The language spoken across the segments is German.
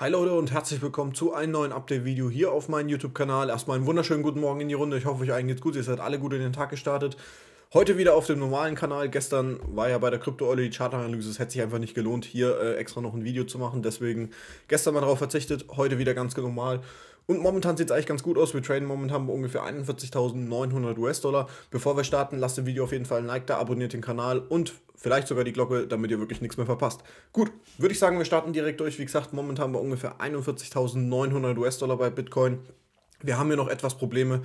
Hi Leute und herzlich willkommen zu einem neuen Update-Video hier auf meinem YouTube-Kanal. Erstmal einen wunderschönen guten Morgen in die Runde. Ich hoffe, euch allen geht's gut. Ihr seid alle gut in den Tag gestartet. Heute wieder auf dem normalen Kanal. Gestern war ja bei der Krypto-Eule die Chartanalyse. Es hätte sich einfach nicht gelohnt, hier äh, extra noch ein Video zu machen. Deswegen gestern mal darauf verzichtet. Heute wieder ganz normal. Und momentan sieht es eigentlich ganz gut aus. Wir traden momentan bei ungefähr 41.900 US-Dollar. Bevor wir starten, lasst dem Video auf jeden Fall ein Like da, abonniert den Kanal und vielleicht sogar die Glocke, damit ihr wirklich nichts mehr verpasst. Gut, würde ich sagen, wir starten direkt durch. Wie gesagt, momentan bei ungefähr 41.900 US-Dollar bei Bitcoin. Wir haben hier noch etwas Probleme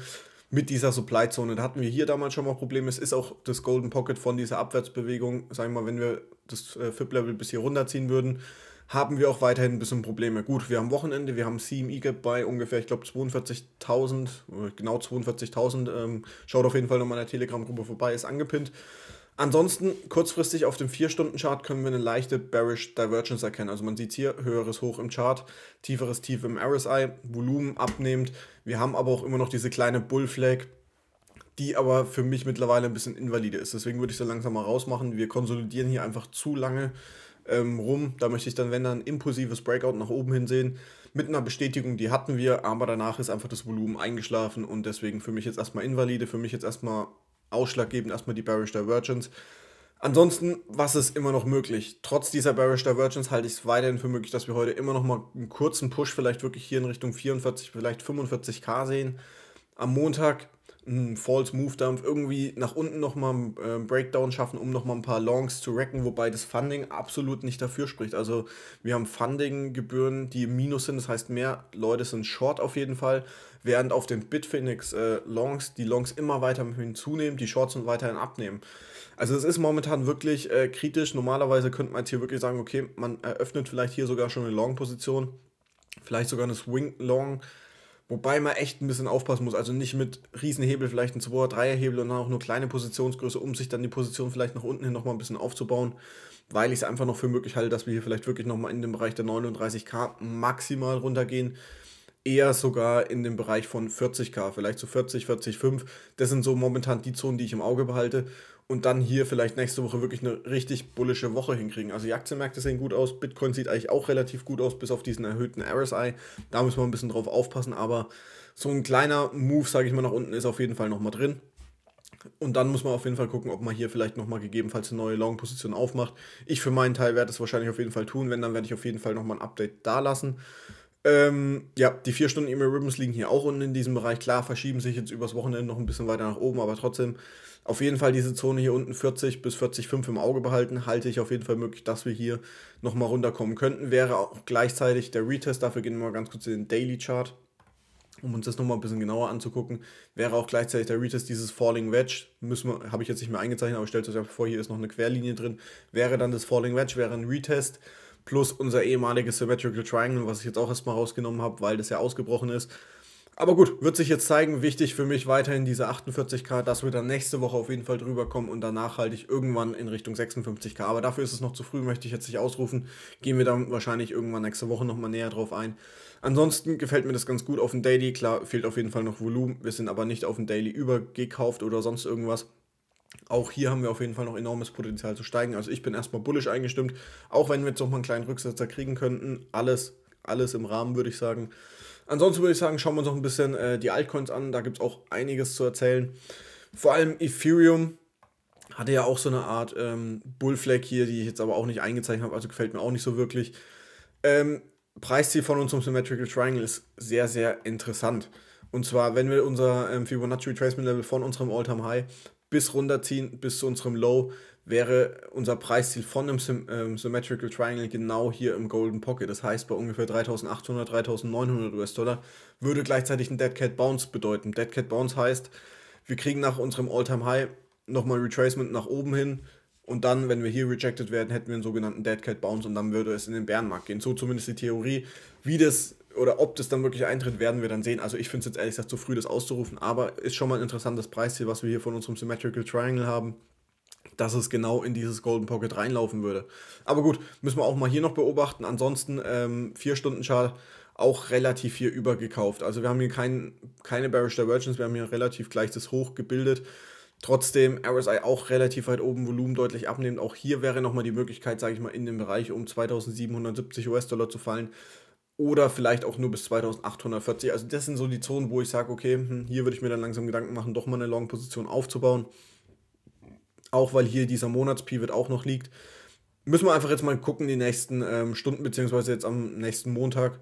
mit dieser Supply-Zone. Da hatten wir hier damals schon mal Probleme. Es ist auch das Golden Pocket von dieser Abwärtsbewegung. Sagen wir mal, wenn wir das äh, FIP-Level bis hier runterziehen würden, haben wir auch weiterhin ein bisschen Probleme. Gut, wir haben Wochenende, wir haben CME-Gap bei ungefähr, ich glaube, 42.000, äh, genau 42.000. Ähm, schaut auf jeden Fall nochmal in der Telegram-Gruppe vorbei, ist angepinnt. Ansonsten, kurzfristig auf dem 4-Stunden-Chart können wir eine leichte Bearish Divergence erkennen. Also man sieht hier höheres Hoch im Chart, tieferes Tief im RSI, Volumen abnehmend. Wir haben aber auch immer noch diese kleine Bullflag, die aber für mich mittlerweile ein bisschen invalide ist. Deswegen würde ich sie langsam mal rausmachen. Wir konsolidieren hier einfach zu lange ähm, rum. Da möchte ich dann, wenn dann, impulsives Breakout nach oben hin sehen. Mit einer Bestätigung, die hatten wir, aber danach ist einfach das Volumen eingeschlafen und deswegen für mich jetzt erstmal invalide, für mich jetzt erstmal ausschlaggebend, erstmal die Bearish Divergence. Ansonsten, was ist immer noch möglich? Trotz dieser Bearish Divergence halte ich es weiterhin für möglich, dass wir heute immer noch mal einen kurzen Push vielleicht wirklich hier in Richtung 44, vielleicht 45k sehen. Am Montag einen False Move Dump irgendwie nach unten nochmal einen ähm, Breakdown schaffen, um nochmal ein paar Longs zu recken, wobei das Funding absolut nicht dafür spricht. Also wir haben Funding-Gebühren, die im Minus sind, das heißt mehr Leute sind short auf jeden Fall, während auf den Bitfinex äh, Longs die Longs immer weiter hinzunehmen, die Shorts und weiterhin abnehmen. Also es ist momentan wirklich äh, kritisch. Normalerweise könnte man jetzt hier wirklich sagen, okay, man eröffnet vielleicht hier sogar schon eine Long-Position, vielleicht sogar eine Swing-Long. -Position Wobei man echt ein bisschen aufpassen muss. Also nicht mit Riesenhebel vielleicht ein 2 er 3 Dreierhebel und dann auch nur kleine Positionsgröße, um sich dann die Position vielleicht nach unten hin nochmal ein bisschen aufzubauen. Weil ich es einfach noch für möglich halte, dass wir hier vielleicht wirklich nochmal in den Bereich der 39k maximal runtergehen eher sogar in dem Bereich von 40k, vielleicht so 40, 40, 5. Das sind so momentan die Zonen, die ich im Auge behalte. Und dann hier vielleicht nächste Woche wirklich eine richtig bullische Woche hinkriegen. Also die Aktienmärkte sehen gut aus, Bitcoin sieht eigentlich auch relativ gut aus, bis auf diesen erhöhten RSI. Da müssen wir ein bisschen drauf aufpassen, aber so ein kleiner Move, sage ich mal, nach unten ist auf jeden Fall nochmal drin. Und dann muss man auf jeden Fall gucken, ob man hier vielleicht nochmal gegebenenfalls eine neue Long-Position aufmacht. Ich für meinen Teil werde es wahrscheinlich auf jeden Fall tun. Wenn, dann werde ich auf jeden Fall nochmal ein Update da lassen. Ähm, ja, die 4 Stunden E-Mail Ribbons liegen hier auch unten in diesem Bereich. Klar, verschieben sich jetzt übers Wochenende noch ein bisschen weiter nach oben, aber trotzdem auf jeden Fall diese Zone hier unten 40 bis 40,5 im Auge behalten. Halte ich auf jeden Fall möglich, dass wir hier nochmal runterkommen könnten. Wäre auch gleichzeitig der Retest. Dafür gehen wir mal ganz kurz in den Daily Chart, um uns das nochmal ein bisschen genauer anzugucken. Wäre auch gleichzeitig der Retest dieses Falling Wedge. Müssen wir, habe ich jetzt nicht mehr eingezeichnet, aber stellt euch vor, hier ist noch eine Querlinie drin. Wäre dann das Falling Wedge, wäre ein Retest plus unser ehemaliges Symmetrical Triangle, was ich jetzt auch erstmal rausgenommen habe, weil das ja ausgebrochen ist. Aber gut, wird sich jetzt zeigen. Wichtig für mich weiterhin diese 48k, dass wir dann nächste Woche auf jeden Fall drüber kommen und danach halte ich irgendwann in Richtung 56k. Aber dafür ist es noch zu früh, möchte ich jetzt nicht ausrufen. Gehen wir dann wahrscheinlich irgendwann nächste Woche nochmal näher drauf ein. Ansonsten gefällt mir das ganz gut auf dem Daily. Klar, fehlt auf jeden Fall noch Volumen. Wir sind aber nicht auf dem Daily übergekauft oder sonst irgendwas auch hier haben wir auf jeden Fall noch enormes Potenzial zu steigen. Also ich bin erstmal bullisch eingestimmt, auch wenn wir jetzt nochmal einen kleinen Rücksetzer kriegen könnten. Alles, alles im Rahmen, würde ich sagen. Ansonsten würde ich sagen, schauen wir uns noch ein bisschen äh, die Altcoins an. Da gibt es auch einiges zu erzählen. Vor allem Ethereum hatte ja auch so eine Art ähm, Bullflag hier, die ich jetzt aber auch nicht eingezeichnet habe, also gefällt mir auch nicht so wirklich. Ähm, Preisziel von unserem Symmetrical Triangle ist sehr, sehr interessant. Und zwar, wenn wir unser ähm, Fibonacci Retracement Level von unserem All-Time High bis runterziehen, bis zu unserem Low, wäre unser Preisziel von einem Sym ähm, Symmetrical Triangle genau hier im Golden Pocket. Das heißt, bei ungefähr 3800, 3900 US-Dollar würde gleichzeitig ein Dead Cat Bounce bedeuten. Dead Cat Bounce heißt, wir kriegen nach unserem All-Time High nochmal Retracement nach oben hin. Und dann, wenn wir hier rejected werden, hätten wir einen sogenannten Dead Cat Bounce und dann würde es in den Bärenmarkt gehen. So zumindest die Theorie, wie das oder ob das dann wirklich eintritt, werden wir dann sehen. Also ich finde es jetzt ehrlich gesagt zu früh, das auszurufen, aber ist schon mal ein interessantes Preisziel, was wir hier von unserem Symmetrical Triangle haben, dass es genau in dieses Golden Pocket reinlaufen würde. Aber gut, müssen wir auch mal hier noch beobachten. Ansonsten 4-Stunden-Chart ähm, auch relativ hier übergekauft. Also wir haben hier kein, keine Bearish Divergence, wir haben hier relativ gleiches Hoch gebildet. Trotzdem RSI auch relativ weit oben, Volumen deutlich abnehmend. Auch hier wäre nochmal die Möglichkeit, sage ich mal, in dem Bereich um 2770 US-Dollar zu fallen oder vielleicht auch nur bis 2840. Also das sind so die Zonen, wo ich sage, okay, hm, hier würde ich mir dann langsam Gedanken machen, doch mal eine Long-Position aufzubauen. Auch weil hier dieser Monatspivot auch noch liegt. Müssen wir einfach jetzt mal gucken, die nächsten ähm, Stunden, beziehungsweise jetzt am nächsten Montag.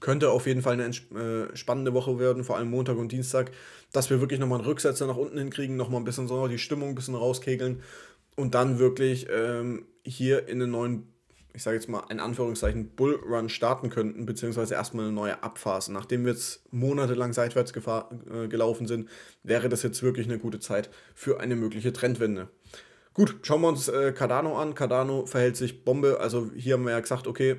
Könnte auf jeden Fall eine äh, spannende Woche werden, vor allem Montag und Dienstag, dass wir wirklich nochmal einen Rücksetzer nach unten hinkriegen, nochmal ein bisschen so die Stimmung ein bisschen rauskegeln und dann wirklich ähm, hier in den neuen ich sage jetzt mal in Anführungszeichen, Bullrun starten könnten, beziehungsweise erstmal eine neue Abphase. Nachdem wir jetzt monatelang seitwärts gefahr, äh, gelaufen sind, wäre das jetzt wirklich eine gute Zeit für eine mögliche Trendwende. Gut, schauen wir uns äh, Cardano an. Cardano verhält sich Bombe. Also hier haben wir ja gesagt, okay,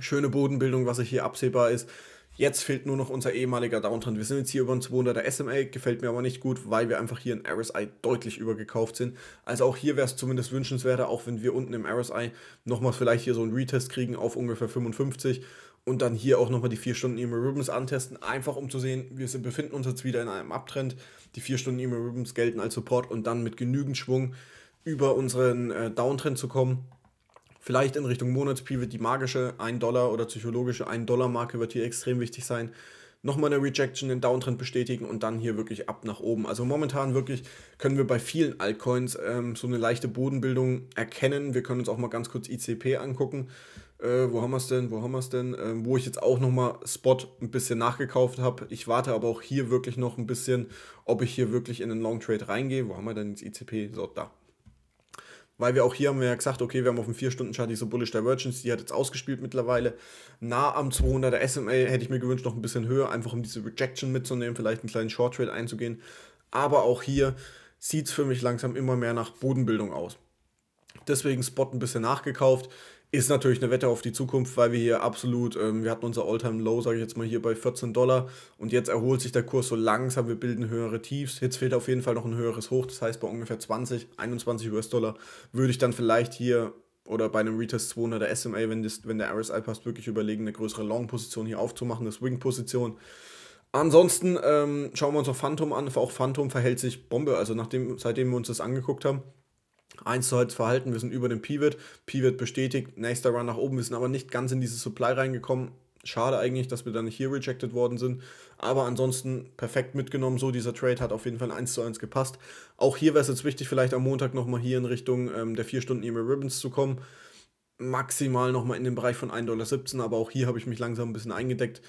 schöne Bodenbildung, was hier absehbar ist. Jetzt fehlt nur noch unser ehemaliger Downtrend. Wir sind jetzt hier über ein 200er SMA, gefällt mir aber nicht gut, weil wir einfach hier in RSI deutlich übergekauft sind. Also auch hier wäre es zumindest wünschenswerter, auch wenn wir unten im RSI nochmal vielleicht hier so einen Retest kriegen auf ungefähr 55 und dann hier auch nochmal die 4 Stunden EMA Ribbons antesten, einfach um zu sehen, wir befinden uns jetzt wieder in einem Abtrend. Die 4 Stunden EMA Ribbons gelten als Support und dann mit genügend Schwung über unseren äh, Downtrend zu kommen Vielleicht in Richtung Monatspivot die magische 1 Dollar oder psychologische 1 Dollar Marke wird hier extrem wichtig sein. Nochmal eine Rejection, den Downtrend bestätigen und dann hier wirklich ab nach oben. Also momentan wirklich können wir bei vielen Altcoins ähm, so eine leichte Bodenbildung erkennen. Wir können uns auch mal ganz kurz ICP angucken. Äh, wo haben wir es denn, wo haben wir es denn, ähm, wo ich jetzt auch nochmal Spot ein bisschen nachgekauft habe. Ich warte aber auch hier wirklich noch ein bisschen, ob ich hier wirklich in den Long Trade reingehe. Wo haben wir denn jetzt ICP? So, da, weil wir auch hier haben wir ja gesagt, okay, wir haben auf dem 4-Stunden-Chart diese Bullish Divergence, die hat jetzt ausgespielt mittlerweile. Nah am 200er SMA hätte ich mir gewünscht, noch ein bisschen höher, einfach um diese Rejection mitzunehmen, vielleicht einen kleinen Short Trade einzugehen. Aber auch hier sieht es für mich langsam immer mehr nach Bodenbildung aus. Deswegen Spot ein bisschen nachgekauft. Ist natürlich eine Wette auf die Zukunft, weil wir hier absolut, ähm, wir hatten unser All-Time-Low, sage ich jetzt mal hier bei 14 Dollar und jetzt erholt sich der Kurs so langsam, wir bilden höhere Tiefs. Jetzt fehlt auf jeden Fall noch ein höheres Hoch, das heißt bei ungefähr 20, 21 US-Dollar würde ich dann vielleicht hier oder bei einem Retest 200er SMA, wenn, das, wenn der RSI passt, wirklich überlegen, eine größere Long-Position hier aufzumachen, eine Swing-Position. Ansonsten ähm, schauen wir uns noch Phantom an. Auch Phantom verhält sich Bombe. Also nachdem, seitdem wir uns das angeguckt haben, 1 zu 1 verhalten, wir sind über dem Pivot, Pivot bestätigt, nächster Run nach oben, wir sind aber nicht ganz in diese Supply reingekommen. Schade eigentlich, dass wir dann nicht hier rejected worden sind, aber ansonsten perfekt mitgenommen, so dieser Trade hat auf jeden Fall 1 zu 1 gepasst. Auch hier wäre es jetzt wichtig, vielleicht am Montag nochmal hier in Richtung ähm, der 4 Stunden E-Mail Ribbons zu kommen, maximal nochmal in den Bereich von 1,17 Dollar, aber auch hier habe ich mich langsam ein bisschen eingedeckt,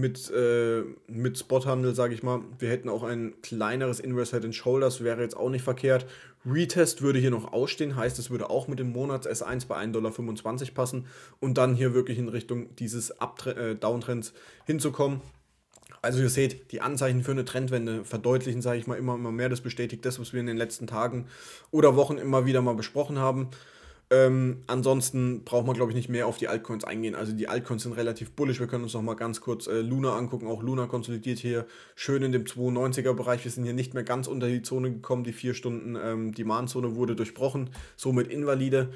mit, äh, mit Spothandel, sage ich mal. Wir hätten auch ein kleineres Inverse Head and Shoulders, wäre jetzt auch nicht verkehrt. Retest würde hier noch ausstehen, heißt, es würde auch mit dem Monats S1 bei 1,25 Dollar passen und dann hier wirklich in Richtung dieses Uptre äh, Downtrends hinzukommen. Also ihr seht, die Anzeichen für eine Trendwende verdeutlichen, sage ich mal, immer, immer mehr. Das bestätigt das, was wir in den letzten Tagen oder Wochen immer wieder mal besprochen haben. Ähm, ansonsten braucht man, glaube ich, nicht mehr auf die Altcoins eingehen. Also die Altcoins sind relativ bullish. Wir können uns nochmal ganz kurz äh, Luna angucken. Auch Luna konsolidiert hier schön in dem 92er-Bereich. Wir sind hier nicht mehr ganz unter die Zone gekommen. Die 4 Stunden ähm, Demand-Zone wurde durchbrochen, somit invalide.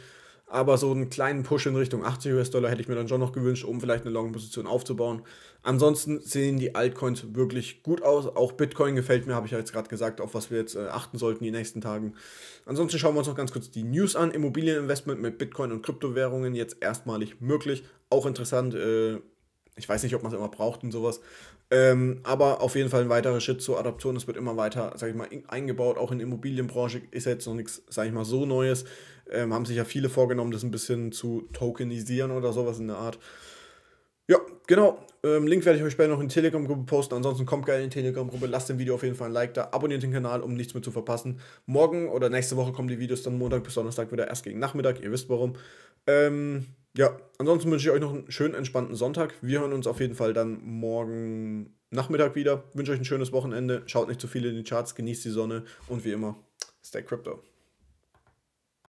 Aber so einen kleinen Push in Richtung 80 US-Dollar hätte ich mir dann schon noch gewünscht, um vielleicht eine Long-Position aufzubauen. Ansonsten sehen die Altcoins wirklich gut aus. Auch Bitcoin gefällt mir, habe ich ja jetzt gerade gesagt, auf was wir jetzt äh, achten sollten die nächsten Tagen. Ansonsten schauen wir uns noch ganz kurz die News an. Immobilieninvestment mit Bitcoin und Kryptowährungen jetzt erstmalig möglich. Auch interessant. Äh, ich weiß nicht, ob man es immer braucht und sowas. Ähm, aber auf jeden Fall ein weiterer Schritt zur Adaption. Es wird immer weiter, sag ich mal, eingebaut. Auch in der Immobilienbranche ist ja jetzt noch nichts, sag ich mal, so Neues. Ähm, haben sich ja viele vorgenommen, das ein bisschen zu tokenisieren oder sowas in der Art. Ja, genau. Ähm, Link werde ich euch später noch in die Telegram-Gruppe posten. Ansonsten kommt gerne in die Telegram-Gruppe, lasst dem Video auf jeden Fall ein Like da, abonniert den Kanal, um nichts mehr zu verpassen. Morgen oder nächste Woche kommen die Videos dann Montag bis Donnerstag wieder erst gegen Nachmittag, ihr wisst warum. Ähm, ja, ansonsten wünsche ich euch noch einen schönen, entspannten Sonntag. Wir hören uns auf jeden Fall dann morgen Nachmittag wieder. Wünsche euch ein schönes Wochenende. Schaut nicht zu viel in die Charts, genießt die Sonne und wie immer, stay crypto.